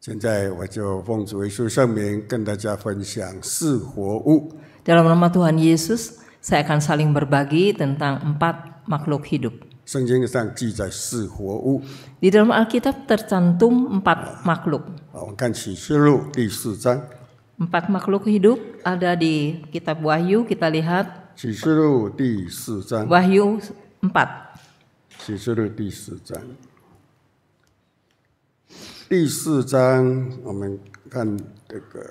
现在我就奉主耶稣圣名跟大家分享四活物。Dalam nama Tuhan Yesus, saya akan saling berbagi tentang empat makhluk hidup. 圣经上记载四活物。Di dalam Alkitab tercantum empat ah. makhluk. Empat makhluk hidup ada di Kitab Wahyu. Kita lihat 启示录第四章。Wahyu empat. 第四章，我们看这个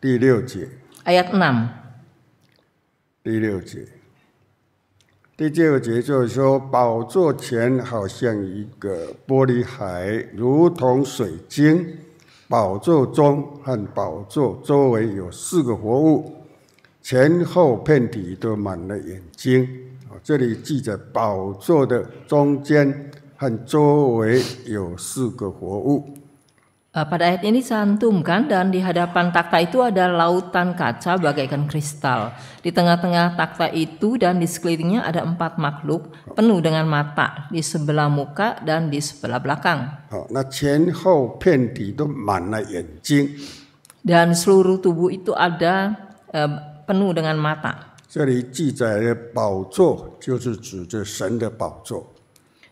第六节。Ayat enam。第六节，第六节就是说，宝座前好像一个玻璃海，如同水晶。宝座中和宝座周围有四个活物，前后遍体都满了眼睛。这里记着宝座的中间和周围有四个活物。Eh, pada ayat ini santumkan dan di hadapan takhta itu ada lautan kaca bagaikan kristal. Di tengah-tengah takhta itu dan di sekelilingnya ada empat makhluk penuh dengan mata di sebelah muka dan di sebelah belakang. Dan seluruh tubuh itu ada eh, penuh dengan mata.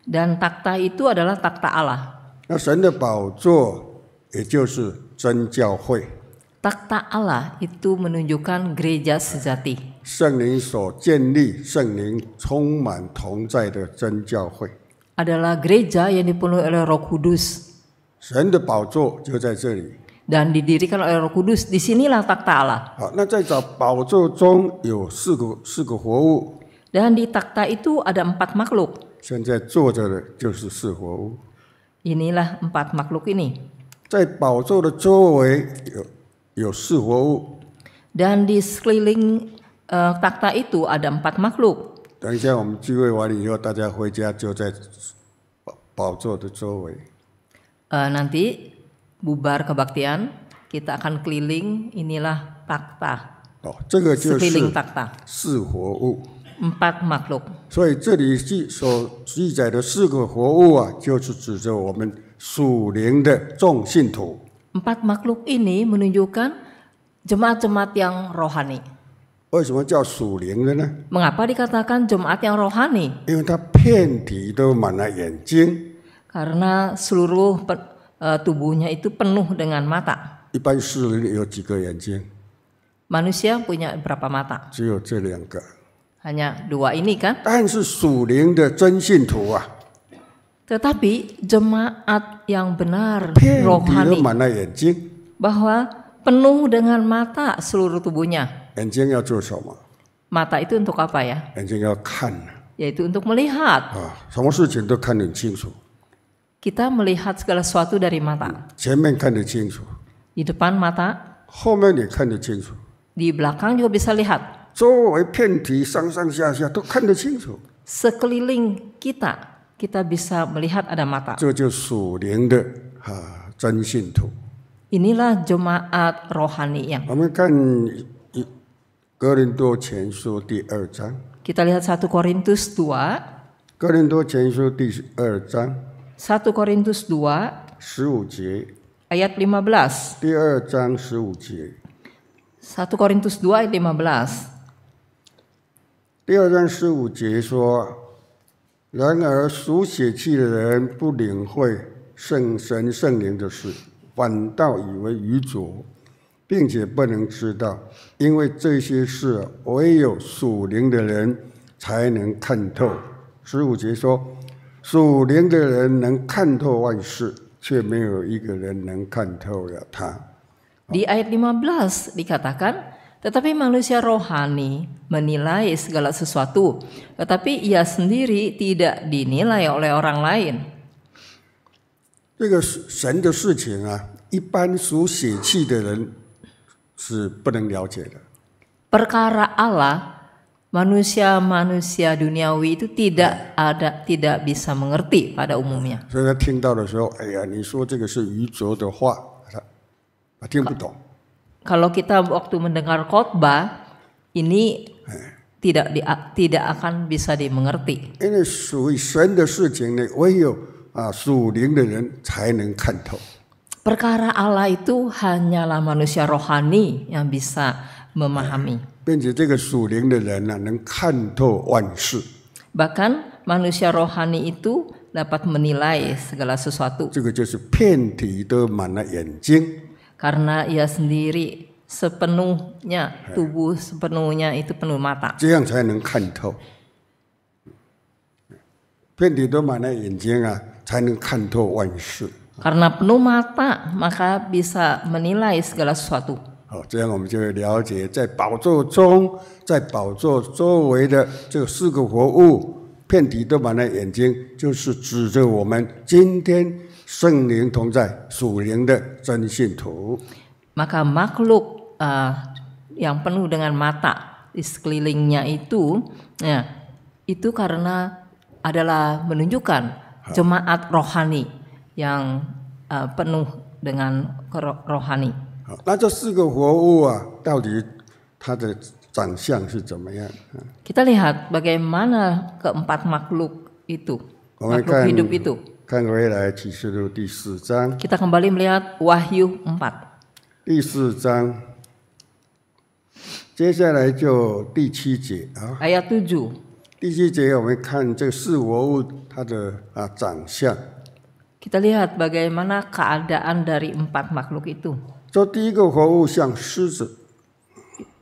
Dan takhta itu adalah takhta Allah. 那神的宝座 Takhta Allah itu menunjukkan gereja sejati. Adalah gereja yang dipenuhi oleh Roh Kudus. Dan didirikan oleh Roh Kudus. Disinilah takhta Allah. Dan di takhta itu ada empat makhluk. Inilah empat makhluk ini. 在宝座的周围有有四活物。Dan di sekeliling uh, takhta itu ada empat makhluk. nanti bubar kebaktian kita akan keliling inilah takhta. 哦，这个就是四活物。empat oh, makhluk. 所以这里记所记载的四个活物啊，就是指着我们属灵的众信徒。Empat makhluk ini menunjukkan jemaat-jemaat yang rohani. 为什么叫属灵的呢？Mengapa dikatakan jemaat yang rohani? Karena seluruh e, tubuhnya itu penuh dengan mata. Manusia punya berapa mata? Hanya dua ini kan? Tetapi jemaat yang benar rohani ya, bahwa penuh dengan mata seluruh tubuhnya. Mata itu untuk apa ya? Kan. Yaitu untuk melihat. Ah, kan kita melihat segala sesuatu dari mata. Kan di depan mata. Ya di belakang juga bisa lihat. Eh, Sekeliling kita kita bisa melihat ada mata. Inilah jemaat rohani yang. Kita lihat satu Korintus dua. 2. Satu Korintus 2 ayat 15. Satu Korintus 2 ayat 15. 第二章十五节说，然而属血气的人不领会圣神圣灵的事，反倒以为愚拙，并且不能知道，因为这些事唯有属灵的人才能看透。十五节说，属灵的人能看透万事，却没有一个人能看透了他。Di ayat lima belas dikatakan. Tetapi manusia rohani menilai segala sesuatu, tetapi ia sendiri tidak dinilai oleh orang lain. 这个神的事情啊，一般属血气的人是不能了解的。Perkara Allah, manusia-manusia duniawi itu tidak ada tidak bisa mengerti pada umumnya. 所以他听到的时候，哎呀，你说这个是愚拙的话，他他听不懂。kalau kita waktu mendengar khotbah ini tidak di, tidak akan bisa dimengerti. Ini ah, Perkara Allah itu hanyalah manusia rohani yang bisa memahami. Bahkan manusia rohani itu dapat menilai segala sesuatu. karena ia sendiri sepenuhnya tubuh sepenuhnya itu penuh mata，karena penuh mata maka bisa menilai segala sesuatu。好，这样我们就了解，在宝座中，在宝座周围的这四个活物，遍体都满的眼睛，就是指着我们今天。圣灵同在属灵的真信徒。Maka makhluk uh, yang penuh dengan mata di sekelilingnya itu, ya, itu karena adalah menunjukkan jemaat rohani yang uh, penuh dengan rohani. 那这四个活物啊，到底它的长相是怎么样？Kita lihat bagaimana keempat makhluk itu, makhluk hidup itu. Kita kembali melihat Wahyu 4. 第四章，接下来就第七节啊。Ayat 7. 第七节我们看这四活物它的啊长相。Kita lihat bagaimana keadaan dari empat makhluk itu. 这第一个活物像狮子。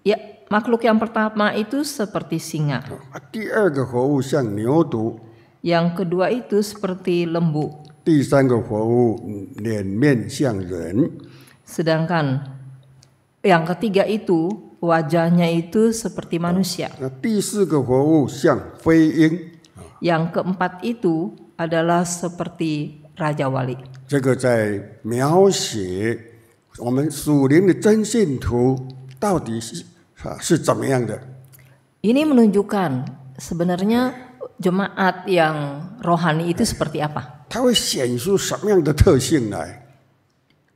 Ya, makhluk yang pertama itu seperti singa. 第二个活物像牛犊。yang kedua itu seperti lembu. Sedangkan yang ketiga itu wajahnya itu seperti manusia. Ah, yang keempat itu adalah seperti raja wali. Ini menunjukkan sebenarnya jemaat yang rohani itu seperti apa?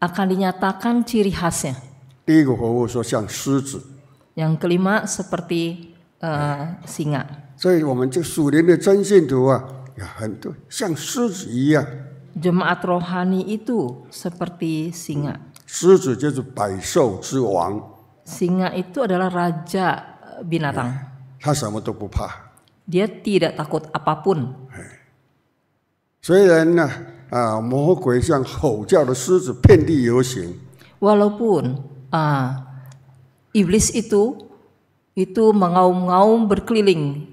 Akan dinyatakan ciri khasnya. Yang kelima seperti uh, singa. Jemaat rohani itu seperti singa. Singa itu adalah raja eh, binatang. 他什么都不怕。dia tidak takut apapun. Walaupun uh, ah, iblis itu itu mengaum-ngaum berkeliling.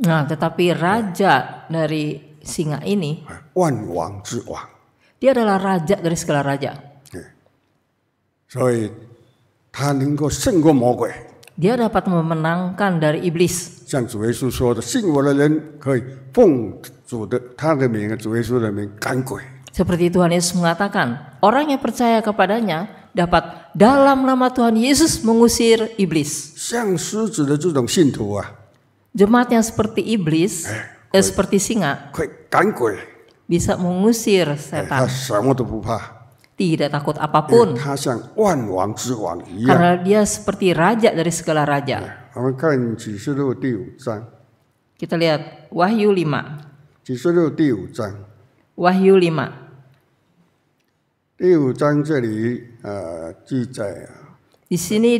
Nah, tetapi raja dari singa ini 万王之王。dia adalah raja dari segala raja. Dia dapat memenangkan dari iblis. Seperti Tuhan Yesus mengatakan, orang yang percaya kepadanya dapat dalam nama Tuhan Yesus mengusir iblis. Jemaat yang seperti iblis, eh, eh seperti singa, bisa mengusir eh, setan. Tidak takut apapun. Eh, iya. Karena dia seperti raja dari segala raja. Eh, Kita lihat Wahyu 5. Wahyu 5. di sini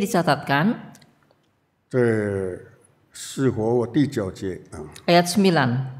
ayat 9.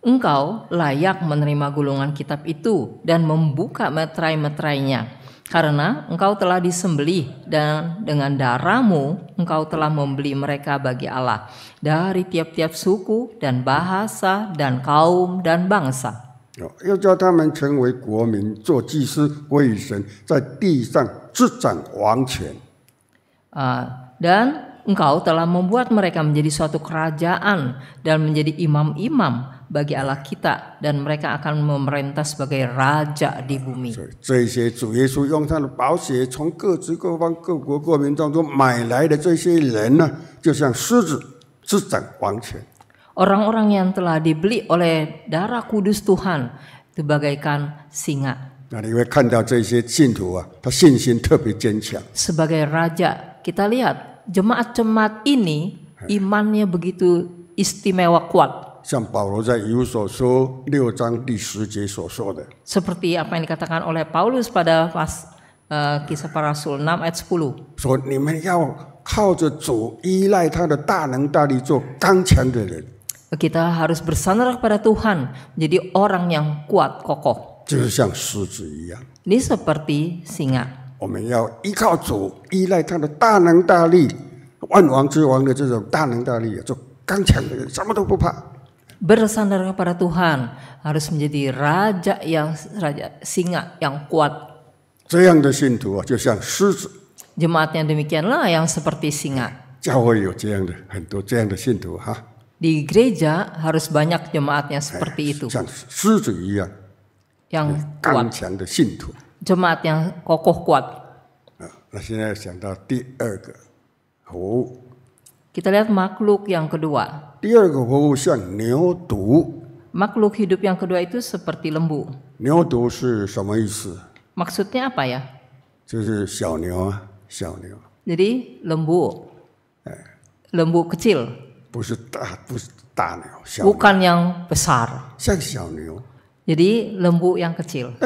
Engkau layak menerima gulungan kitab itu dan membuka meterai-meterainya, karena engkau telah disembelih dan dengan darahmu engkau telah membeli mereka bagi Allah dari tiap-tiap suku dan bahasa dan kaum dan bangsa. dan engkau telah membuat mereka menjadi suatu kerajaan dan menjadi imam-imam bagi Allah kita dan mereka akan memerintah sebagai raja di bumi. Orang-orang yang telah dibeli oleh darah kudus Tuhan itu bagaikan singa. Sebagai raja, kita lihat jemaat-jemaat ini imannya begitu istimewa kuat. 像保罗在《以弗所书》六章第十节所说的。seperti apa yang dikatakan oleh Paulus pada pas kisah para rasul 6 ayat 10. 说你们要靠着主，依赖他的大能大力，做刚强的人。kita harus bersandar kepada Tuhan, jadi orang yang kuat kokoh. 就是像狮子一样。i i seperti singa. 我们要依靠主，依赖他的大能大力，万王之王的这种大能大力，做刚强的人，什么都不怕。bersandar kepada Tuhan, harus menjadi raja yang raja singa yang kuat. 这样的信徒啊，就像狮子。Jemaat yang demikianlah yang seperti singa. Di gereja harus banyak jemaat yang seperti itu. Yang kuat. Jemaat yang kokoh kuat. 那现在想到第二个，服务。kita lihat makhluk yang kedua. Makhluk hidup yang kedua itu seperti lembu. Maksudnya apa ya? Jadi lembu. Lembu kecil. Bukan yang besar. Jadi lembu yang kecil.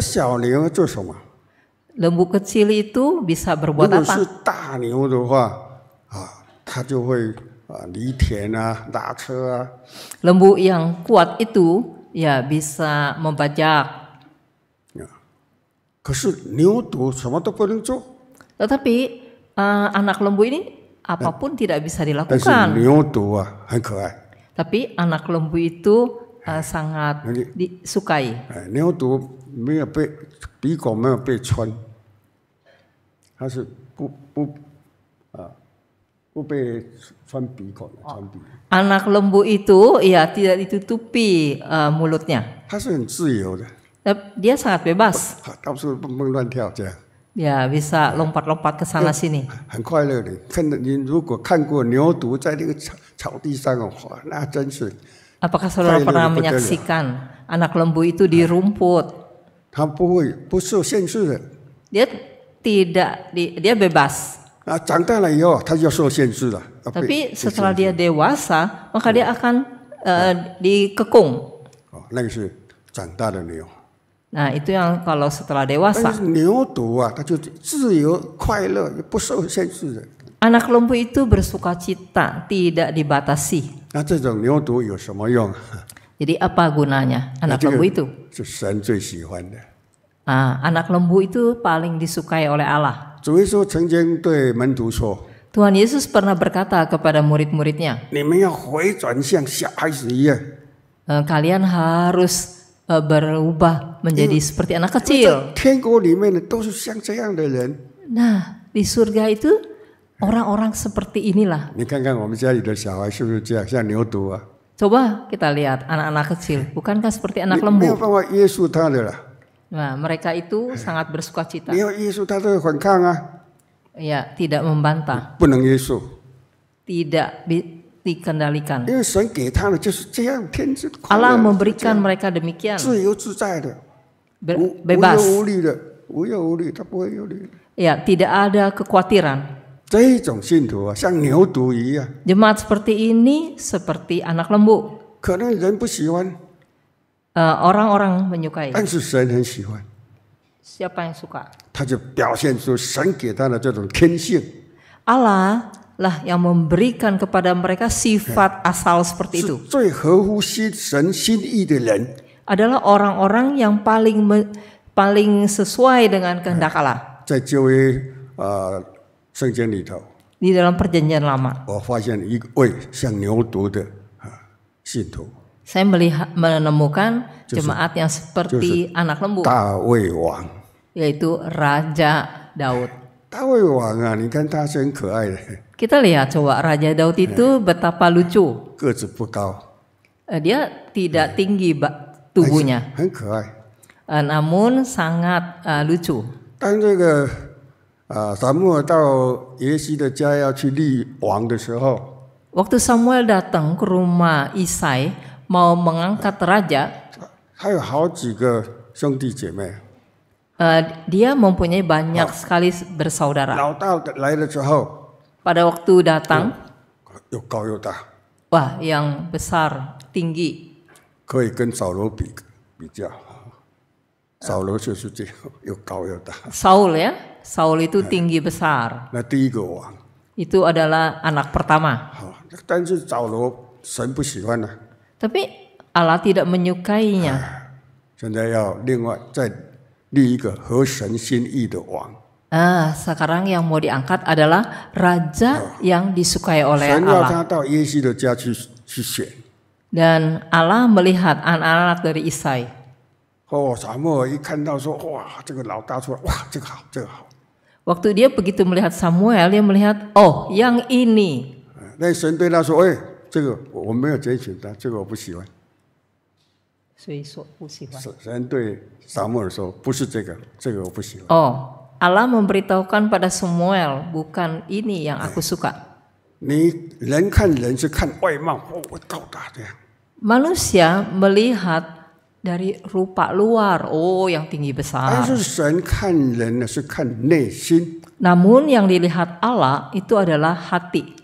Lembu kecil itu bisa berbuat apa? Lembu yang kuat itu ya bisa membajak. Ya. uh, anak lembu ini apapun eh, tidak bisa dilakukan. Tapi anak lembu itu uh, sangat disukai upe sampi kok oh. sampi. Anak lembu itu ya tidak ditutupi uh, mulutnya. Ya. Dia sangat bebas. Ya bisa ya. lompat-lompat ke sana ya. sini. Apakah saudara pernah menyaksikan anak lembu itu di rumput? Dia tidak dia bebas. Tapi setelah dia dewasa, maka dia akan eh, dikekung. Oh, Nah, itu yang kalau setelah dewasa. Anak lumpuh itu bersuka cita, tidak dibatasi. Jadi apa gunanya anak lembu itu? Ah, anak lembu itu paling disukai oleh Allah. 主耶稣曾经对门徒说。Tuhan Yesus pernah berkata kepada murid-muridnya, kalian harus eh, berubah menjadi seperti anak kecil. Nah, di surga itu orang-orang seperti inilah. Coba kita lihat anak-anak kecil, bukankah seperti anak lembu? Nah, mereka itu sangat bersuka cita. Ya, tidak membantah. Tidak dikendalikan. Allah memberikan mereka demikian. bebas. Ya, tidak ada kekhawatiran. Jemaat seperti ini seperti anak lembu. 可能人不喜欢。Eh, orang-orang menyukai. siapa yang suka? Allah lah yang memberikan kepada mereka sifat asal seperti itu. adalah orang-orang yang paling me, paling sesuai dengan kehendak Allah. Di dalam perjanjian lama saya melihat menemukan jemaat yang seperti anak lembu. Taweiwang. Yaitu Raja Daud. Taweiwang ah, kan Kita lihat coba Raja Daud itu eh. betapa lucu. Eh, dia tidak eh. tinggi tubuhnya. Namun sangat uh, lucu. Waktu Samuel datang ke rumah Isai mau mengangkat raja. Uh, dia mempunyai banyak oh. sekali bersaudara. Pada waktu datang, wah yang besar, tinggi. Saul ya, Saul itu tinggi besar. Itu adalah anak pertama tapi Allah tidak menyukainya. Ah, ah, sekarang yang mau diangkat adalah raja ah. yang disukai oleh Allah. Dan Allah melihat anak-anak dari Isai. Oh, kan Waktu dia begitu melihat Samuel, dia melihat, oh, yang ini. 那神对他说：“哎，ah, 这个我没有拣选他，这个我不喜欢。所以说不喜欢。神对撒母耳说：“不是这个，这个我不喜欢。”哦，Allah memberitahukan pada Samuel bukan ini yang aku suka. melihat dari rupa luar, oh yang tinggi besar. 但是神看人呢是看内心。Namun yang dilihat Allah itu adalah hati.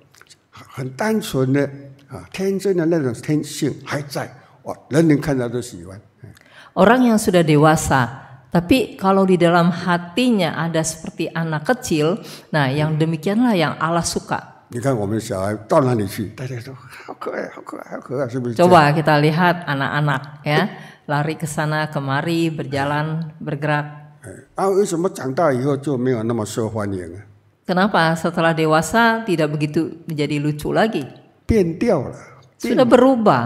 很单纯的啊，天真的那种天性还在，哇，人人看到都喜欢。Orang yang sudah dewasa, tapi kalau di dalam hatinya ada seperti anak kecil, nah yang demikianlah yang Allah suka. Coba kita lihat anak-anak ya, lari ke sana kemari, berjalan, bergerak. Kenapa setelah dewasa tidak begitu menjadi lucu lagi? Sudah berubah.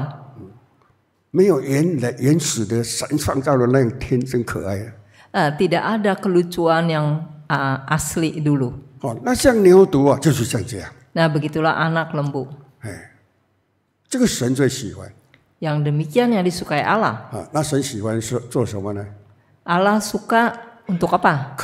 Ah, tidak ada kelucuan yang uh, asli dulu. Oh, ah, nah, begitulah anak lembu. Yang demikian yang disukai Allah. Allah suka untuk apa?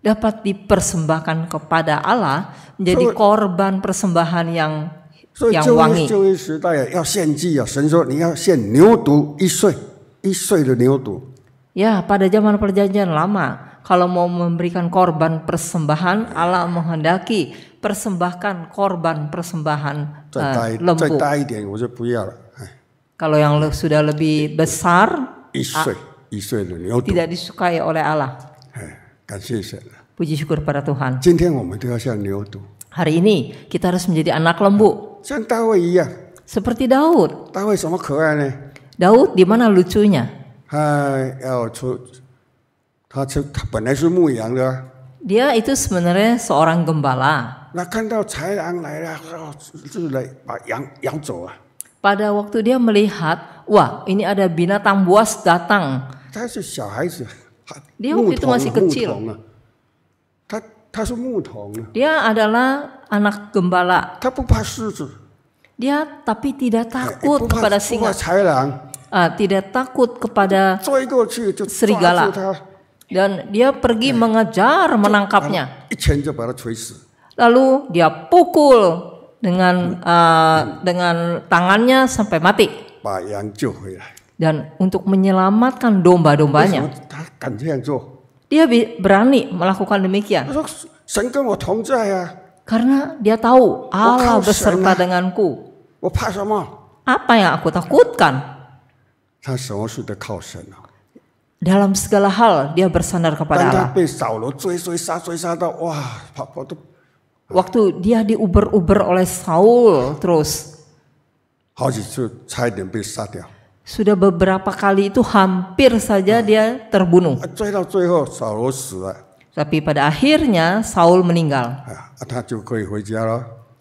Dapat dipersembahkan kepada Allah menjadi korban persembahan yang yang wangi. Ya, pada zaman perjanjian lama, kalau mau memberikan korban persembahan, Allah menghendaki persembahkan korban persembahan uh, lembu. Kalau yang le sudah lebih besar isu, itu, itu tidak disukai oleh Allah. Puji syukur pada Tuhan. Hari ini kita harus menjadi anak lembu. Seperti Daud. Daud di mana lucunya? Dia itu sebenarnya seorang gembala. Pada waktu dia melihat, wah ini ada binatang buas datang. Dia waktu itu masih kecil. Dia adalah anak gembala. Dia tapi tidak takut kepada singa. Ah, tidak takut kepada serigala. Dan dia pergi mengejar menangkapnya. Lalu dia pukul dengan uh, dengan tangannya sampai mati. Pak ya. Dan untuk menyelamatkan domba-dombanya, kan dia berani melakukan demikian. Ya. Karena dia tahu Allah beserta denganku. Apa yang aku takutkan? Dalam segala hal dia bersandar kepada Allah waktu dia diuber-uber oleh Saul terus. Sudah beberapa kali itu hampir saja ah. dia terbunuh. Ah, Tapi pada akhirnya Saul meninggal.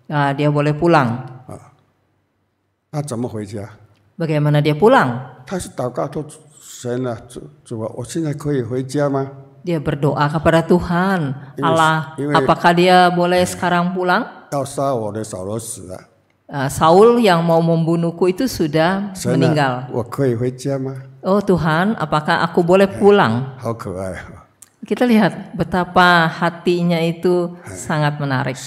Nah, dia boleh pulang. Bagaimana dia pulang? dia berdoa kepada Tuhan Allah. Apakah dia boleh sekarang pulang? Ya. Ah, Saul yang mau membunuhku itu sudah meninggal. Oh Tuhan, apakah aku boleh ya. pulang? Kita lihat betapa hatinya itu ya. sangat menarik.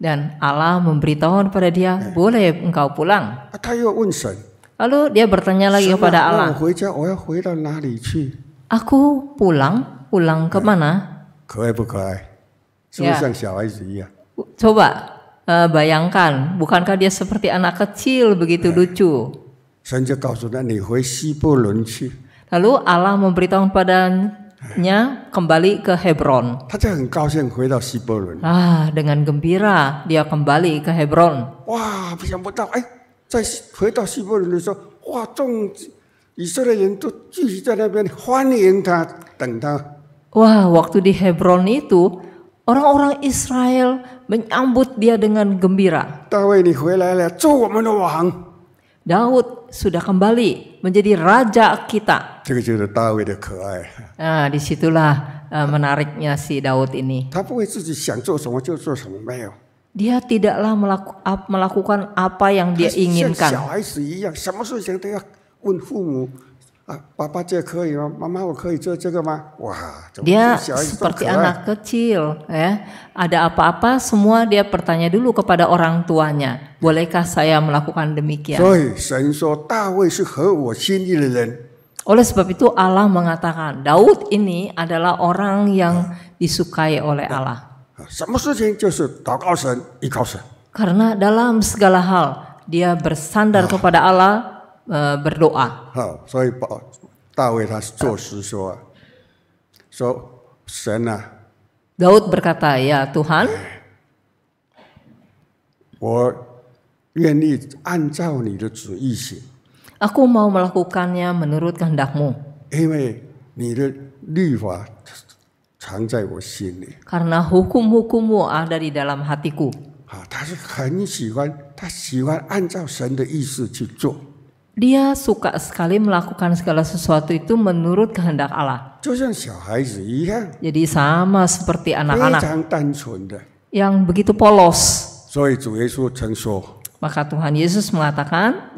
Dan Allah memberitahu kepada dia, boleh engkau pulang. Lalu dia bertanya lagi kepada Allah. Aku pulang, pulang ke ya. mana? Ya. Iya. Coba uh, bayangkan, bukankah dia seperti anak kecil begitu ya. lucu? Lalu Allah memberitahu padanya kembali ke Hebron. Ah, dengan gembira dia kembali ke Hebron. Wah, 想不到，哎，在回到西伯伦的时候，哇，众以色列人都继续在那边欢迎他，等他。哇，waktu di Hebron itu orang-orang Israel menyambut dia dengan gembira. sudah kembali menjadi raja kita. Nah, disitulah uh, menariknya si Daud ini. Dia tidaklah melaku, melakukan apa yang dia inginkan. 问父母。Ah, Papa 这可以吗？妈妈，我可以做这个吗？哇，dia seperti anak kecil, ya. Ada apa-apa semua dia bertanya dulu kepada orang tuanya. Bolehkah saya melakukan demikian? Oleh sebab itu Allah mengatakan Daud ini adalah orang yang disukai oleh Allah. Ah, ah, Karena dalam segala hal dia bersandar ah. kepada Allah berdoa. 好，所以保大卫他作诗说啊，说神啊，Daud berkata, "Ya Tuhan, 我愿意按照你的旨意行，aku mau melakukannya menurut kehendakmu Karena hukum hukum-hukummu ada di dalam hatiku." 啊，他是很喜欢，他喜欢按照神的意思去做。dia suka sekali melakukan segala sesuatu itu menurut kehendak Allah. Jadi sama seperti anak-anak yang begitu polos. Maka Tuhan Yesus mengatakan,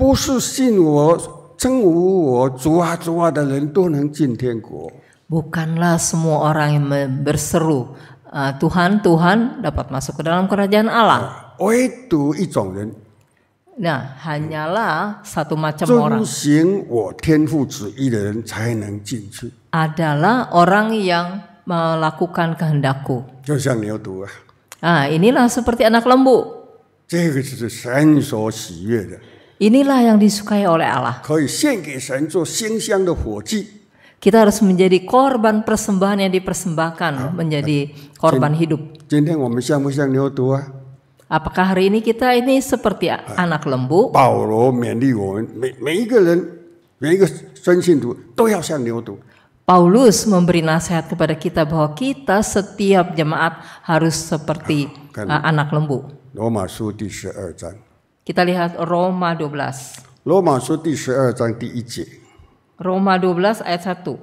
Bukanlah semua orang yang berseru, ah, Tuhan, Tuhan dapat masuk ke dalam kerajaan Allah. Oh, Nah, hanyalah satu macam orang. Adalah orang yang melakukan kehendakku. Ah, inilah seperti anak lembu. Inilah yang disukai oleh Allah. Kita harus menjadi korban persembahan yang dipersembahkan ah, menjadi korban hidup. 今天我们像不像牛犊啊？Apakah hari ini kita ini seperti ah. anak lembu? Paulus memberi nasihat kepada kita bahwa kita setiap jemaat harus seperti ah, anak lembu. Roma Kita lihat Roma 12. Roma Roma 12 ayat 1.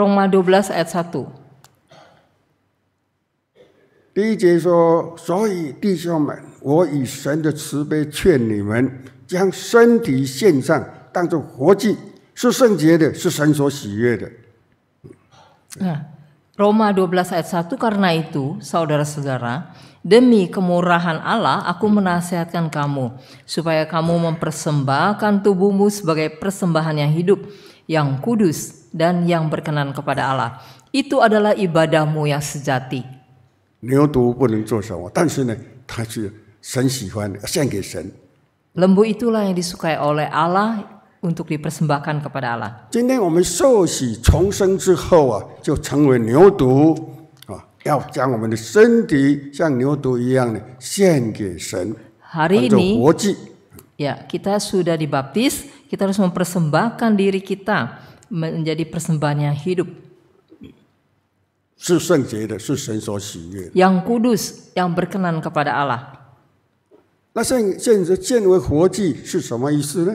Roma 12 ayat 1. 第一节说：“所以弟兄们，我以神的慈悲劝你们，将身体献上，当作活祭，是圣洁的，是神所喜悦的。”啊。Roma 12 ayat 1 karena itu saudara-saudara demi kemurahan Allah aku menasihatkan kamu supaya kamu mempersembahkan tubuhmu sebagai persembahan yang hidup yang kudus dan yang berkenan kepada Allah itu adalah ibadahmu yang sejati 牛犊不能做什么，但是呢，它是神喜欢的，献给神。Lembu itulah yang disukai oleh Allah untuk dipersembahkan kepada Allah. Hari ini, ya kita sudah dibaptis, kita harus mempersembahkan diri kita menjadi persembahan yang hidup. 是圣洁的，是神所喜悦 Yang kudus yang berkenan kepada Allah。那圣、圣、圣为活祭是什么意思呢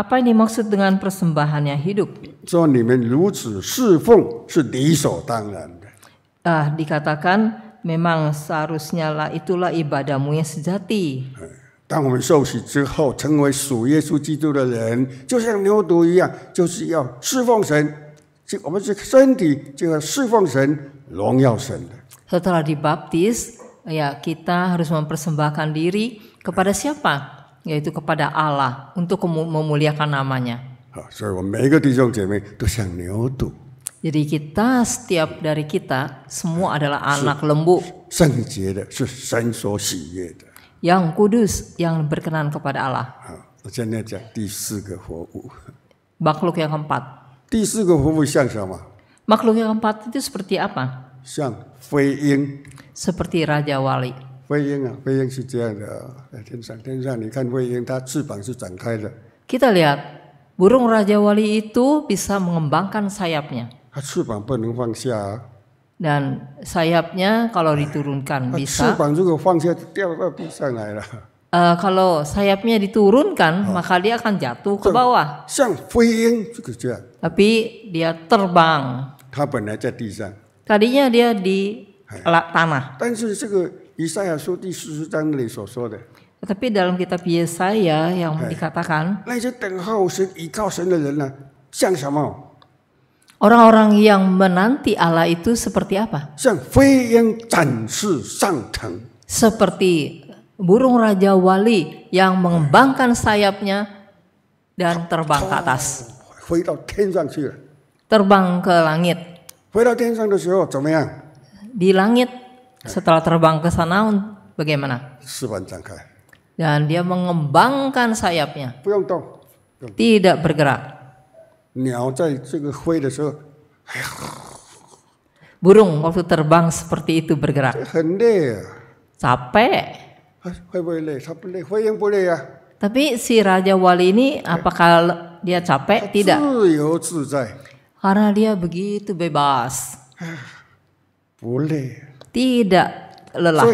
？Apa ini maksud dengan persembahan yang hidup？做你们如此侍奉是理所当然的。Ah, dikatakan memang seharusnya lah itulah ibadamu h yang sejati。当我们受洗之后，成为属耶稣基督的人，就像牛犊一样，就是要侍奉神。Setelah dibaptis, ya kita harus mempersembahkan diri kepada siapa? Yaitu kepada Allah untuk memuliakan namanya. Jadi kita setiap dari kita semua adalah anak lembu. Yang kudus, yang berkenan kepada Allah. Makhluk yang keempat. Makhluk yang keempat itu seperti apa? Seperti Raja Wali. lihat, burung Raja Wali itu bisa mengembangkan sayapnya. sayapnya kalau diturunkan bisa. 膀如果放下就掉到地上来了。Eh, kalau sayapnya diturunkan, maka dia akan jatuh ke bawah. 像飞鹰这个这样，tapi dia terbang. Tadinya dia di tanah. Ya tapi dalam kitab Yesaya yang dikatakan, orang orang yang menanti Allah itu seperti apa? Seperti burung raja wali yang mengembangkan sayapnya dan terbang ke atas. Terbang ke langit. Di langit setelah terbang ke sana bagaimana? Dan dia mengembangkan sayapnya. Tidak bergerak. Burung waktu terbang seperti itu bergerak. Capek. Tapi si Raja Wali ini apakah dia capek? Tidak. Karena dia begitu bebas. Tidak lelah.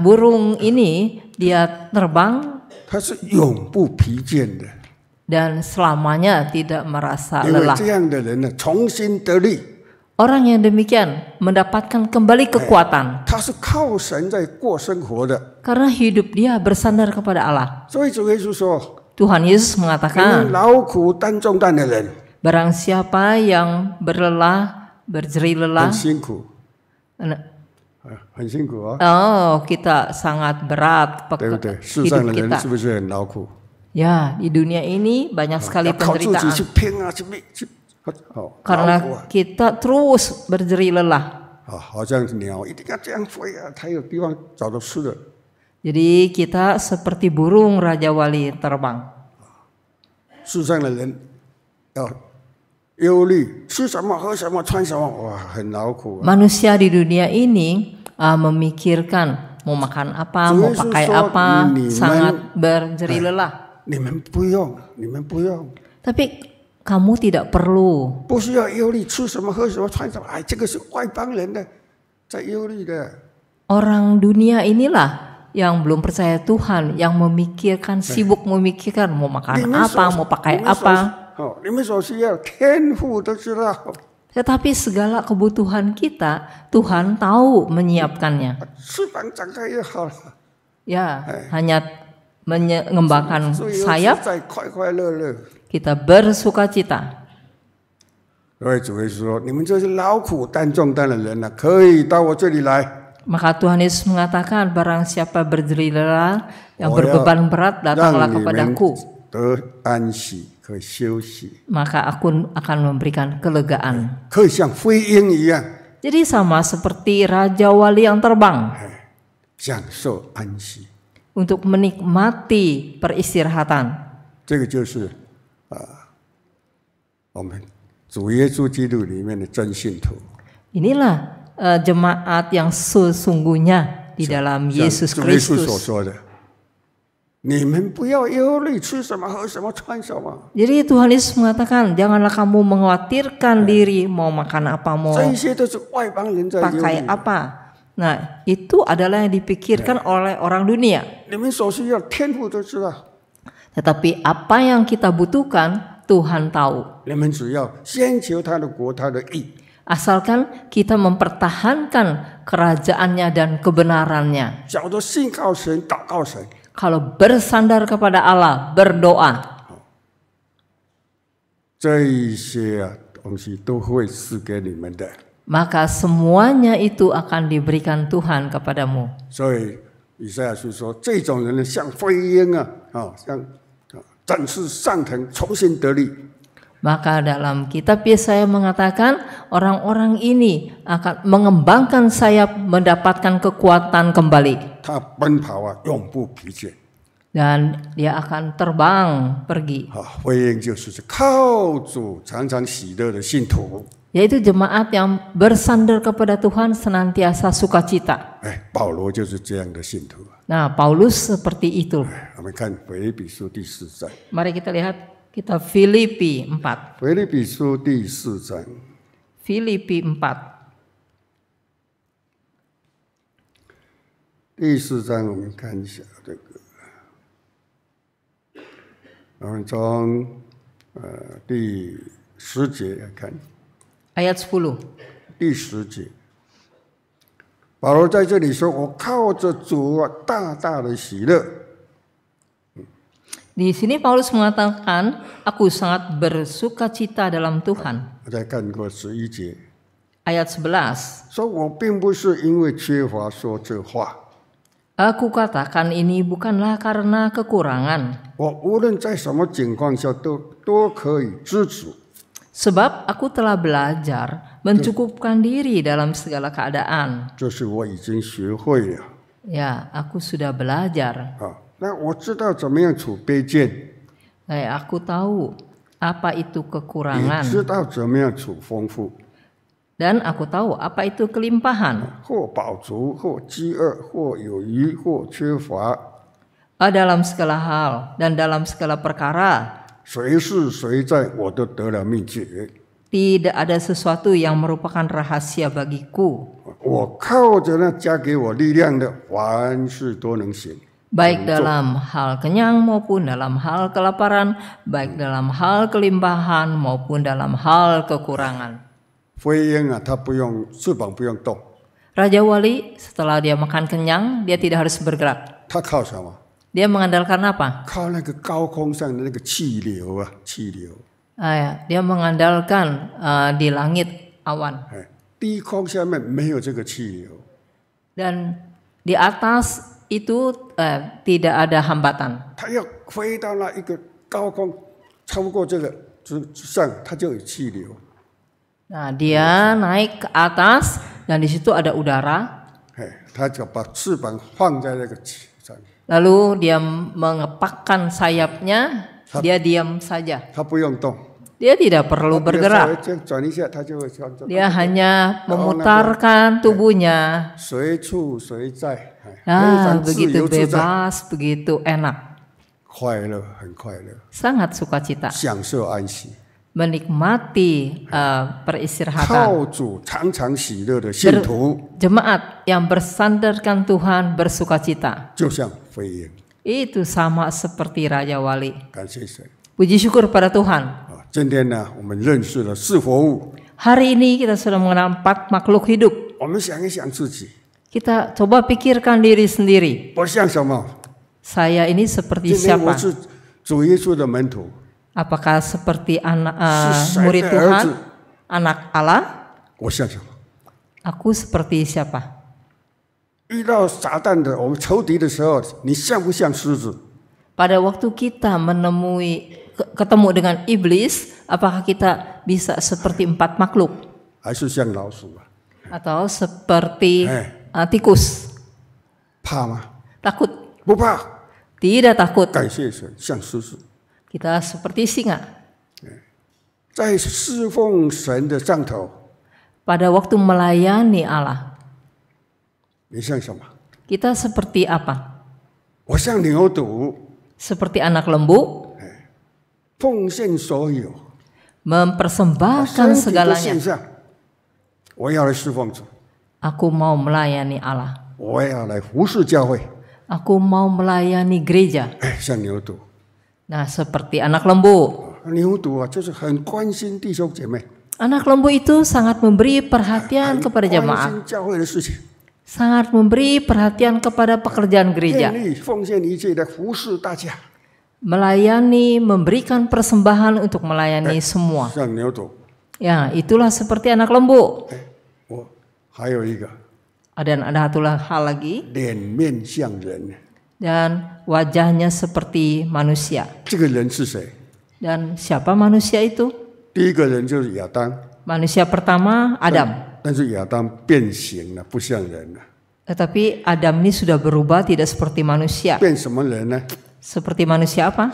burung ini dia terbang dan selamanya tidak merasa lelah. Orang yang demikian mendapatkan kembali eh, kekuatan. Karena hidup dia bersandar kepada Allah. Tuhan Yesus mengatakan, Barang siapa yang berlelah, berjeri lelah, oh kita sangat berat hidup kita. Ya, di dunia ini banyak sekali penderitaan. Oh. Karena kita terus berjeri lelah. Oh, kan ah, Jadi kita seperti burung Raja Wali terbang. Oh. Iya, Manusia di dunia ini uh, memikirkan mau makan apa, mau pakai apa, sangat berjeri eh, lelah. Tapi kamu tidak perlu. Orang dunia inilah yang belum percaya Tuhan, yang memikirkan eh. sibuk memikirkan mau makan apa, mau pakai apa. Oh, Tetapi segala kebutuhan kita Tuhan tahu menyiapkannya. Ya, eh. hanya mengembangkan sayap kita bersuka cita. 各位主耶稣说：“你们这些劳苦担重担的人呐、啊，可以到我这里来。” Maka Tuhan Yesus mengatakan, barang siapa berderita yang berbeban berat datanglah kepadaku. Maka aku akan memberikan kelegaan. Jadi sama seperti raja wali yang terbang. Untuk menikmati peristirahatan. 啊，我们主耶稣基督里面的真信徒。Inilah uh, jemaat yang sesungguhnya di dalam Yesus Kristus. Jadi Tuhan Yesus mengatakan, janganlah kamu mengkhawatirkan diri mau makan apa, mau pakai apa. Nah, itu adalah yang dipikirkan oleh orang dunia. Tetapi apa yang kita butuhkan Tuhan tahu. Asalkan kita mempertahankan kerajaannya dan kebenarannya. Kalau bersandar kepada Allah, berdoa. Maka semuanya itu akan diberikan Tuhan kepadamu. Maka dalam kitab Yesaya mengatakan orang-orang ini akan mengembangkan sayap mendapatkan kekuatan kembali. Dan dia akan terbang pergi yaitu jemaat yang bersandar kepada Tuhan senantiasa sukacita. Eh, Paulus nah, Paulus seperti itu. Eh, kan Mari kita lihat kita Filipi 4. Filipi 4. Filipi 4. 第四章，我们看一下这个，然后从呃第十节来看。ayat 10第十节。保罗在这里说：“我靠着主啊，大大的喜乐。” Di sini Paulus mengatakan, aku sangat bersuka cita dalam Tuhan. Ayat 11. aku katakan ini bukanlah karena kekurangan. 我无论在什么情况下都都可以知足。Sebab aku telah belajar mencukupkan diri dalam segala keadaan. Ya, aku sudah belajar. Nah, aku tahu apa itu kekurangan. Dan aku tahu apa itu kelimpahan. Dalam segala hal dan dalam segala perkara. 谁是谁在，我都得了秘诀。Tidak ada sesuatu yang merupakan rahasia bagiku. Baik dalam hal kenyang maupun dalam hal kelaparan, baik dalam hal kelimpahan maupun dalam hal kekurangan. Raja Wali setelah dia makan kenyang, dia tidak harus bergerak. Dia mengandalkan apa? Ah, ya. Dia mengandalkan uh, di langit awan. Eh, dan di atas itu uh, tidak ada hambatan. Nah, dia naik ke atas dan di situ ada udara. 他就把翅膀放在那个 eh, Lalu dia mengepakkan sayapnya, dia diam saja. Dia tidak perlu bergerak. Dia hanya memutarkan tubuhnya. Nah, begitu bebas, begitu enak. Sangat sukacita menikmati uh, peristirahatan. Jemaat yang bersandarkan Tuhan bersuka Itu sama seperti Raja Wali. Kan Puji syukur pada Tuhan. Ah, Hari ini kita sudah mengenal empat makhluk hidup. Oh, kita coba pikirkan diri sendiri. Oh, Saya ini seperti siapa? Apakah seperti anak uh, murid Tuhan, anak Allah? Oh, Aku seperti siapa? Pada waktu kita menemui ketemu dengan iblis, apakah kita bisa seperti empat makhluk? Atau seperti uh, eh. eh, tikus? Takut? Tidak takut. Kita seperti singa. Pada waktu melayani Allah. Kita seperti apa? Seperti anak lembu. Mempersembahkan segalanya. Aku mau melayani Allah. Aku mau melayani gereja. Nah, seperti anak lembu. Anak lembu itu sangat memberi perhatian kepada jemaat. Sangat memberi perhatian kepada pekerjaan gereja. Melayani, memberikan persembahan untuk melayani semua. Ya, itulah seperti anak lembu. Ada ada satu hal lagi dan wajahnya seperti manusia. Dan siapa manusia itu? Manusia pertama Adam. Tetapi Adam ini sudah berubah tidak seperti manusia. Seperti manusia apa?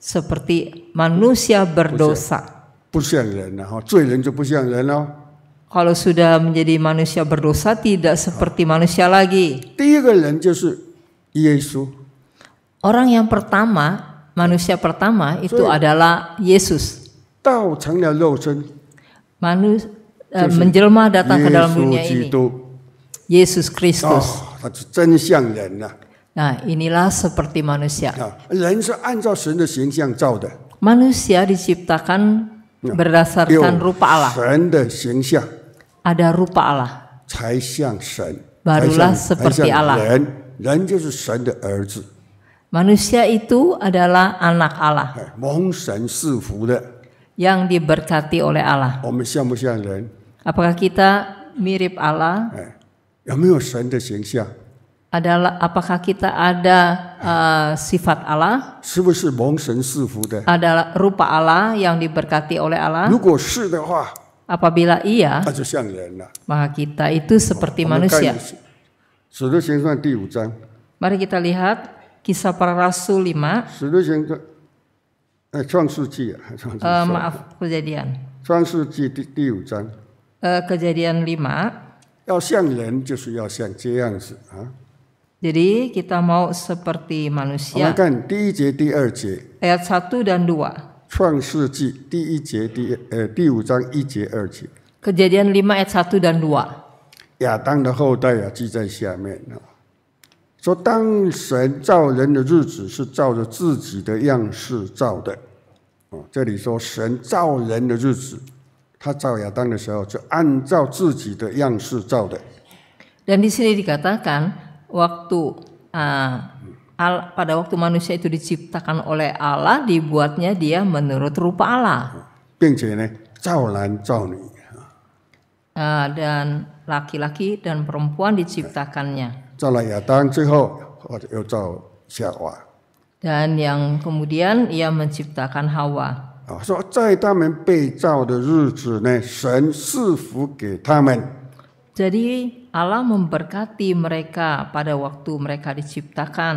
Seperti manusia berdosa. 不像人了哈，罪人就不像人了。kalau sudah menjadi manusia berdosa tidak seperti manusia lagi. Orang yang pertama, manusia pertama itu adalah Yesus. Manus, uh, eh, menjelma datang ke dalam dunia ini. Yesus Kristus. Nah, inilah seperti manusia. Manusia diciptakan berdasarkan rupa Allah ada rupa Allah. Barulah seperti Allah. Manusia itu adalah anak Allah. Eh, yang diberkati oleh Allah. Apakah kita mirip Allah? Eh, adalah apakah kita ada uh, sifat Allah? Adalah rupa Allah yang diberkati oleh Allah? Apabila ia, maka kita itu seperti oh, manusia. Mari kita lihat kisah para rasul 5. Uh, eh, ya. eh, maaf, kejadian. Uh, kejadian 5. Ya, Jadi kita mau seperti manusia. Ayat 1 dan 2. 创世纪第一节第呃第五章一节二节。Kejadian lima ayat satu dan dua. 亚当的后代啊，记在下面啊。说，当神造人的日子是照着自己的样式造的。这里说神造人的日子，他造亚当的时候就按照自己的样式造的。Dan di sini dikatakan waktu, ah. Al, pada waktu manusia itu diciptakan oleh Allah, dibuatnya dia menurut rupa Allah. Uh, dan laki-laki dan perempuan diciptakannya. Ya, oh, dan yang kemudian ia menciptakan Hawa. Oh, Jadi Allah memberkati mereka pada waktu mereka diciptakan.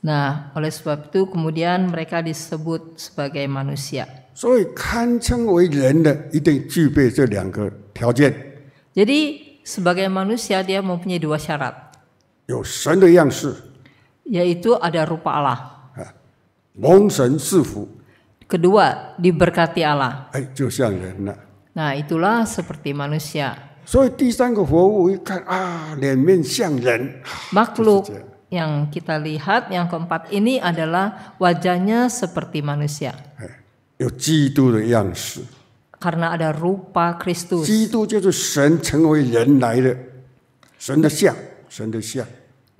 Nah, oleh sebab itu kemudian mereka disebut sebagai manusia. Jadi sebagai manusia dia mempunyai dua syarat. Yaitu ada rupa Allah. Kedua, diberkati Allah. Nah, itulah seperti manusia. Ah, Makhluk yang kita lihat yang keempat ini adalah wajahnya seperti manusia. Eh, Karena ada rupa Kristus.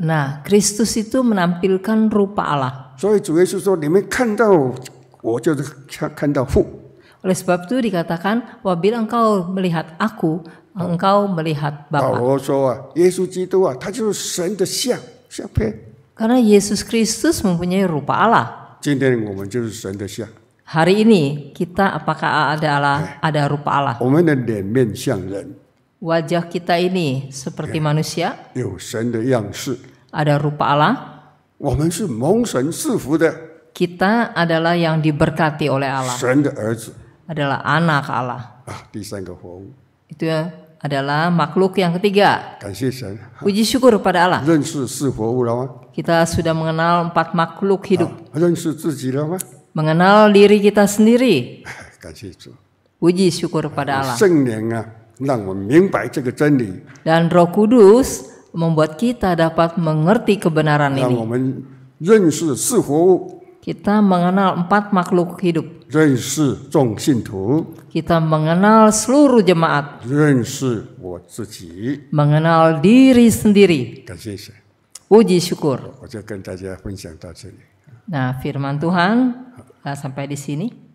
Nah, Kristus itu menampilkan rupa Allah. 所以主耶稣说：“你们看到我，就是看看到父。” Oleh sebab itu dikatakan, wabil engkau melihat aku, engkau melihat Bapa. Karena Yesus Kristus mempunyai rupa Allah. Hari ini kita apakah ada Allah, eh. ada rupa Allah? Wajah kita ini seperti eh. manusia. Ada rupa Allah. Kita adalah yang diberkati oleh Allah adalah anak Allah. Ah, Itu ya, adalah makhluk yang ketiga. Puji syukur pada Allah. Kita sudah mengenal empat makhluk hidup. Ah, mengenal diri kita sendiri. Puji syukur pada ah, Allah. Dan Roh Kudus membuat kita dapat mengerti kebenaran ini. Kita mengenal empat makhluk hidup. Kita mengenal seluruh jemaat. Mengenal diri sendiri. Uji syukur. Nah, firman Tuhan sampai di sini.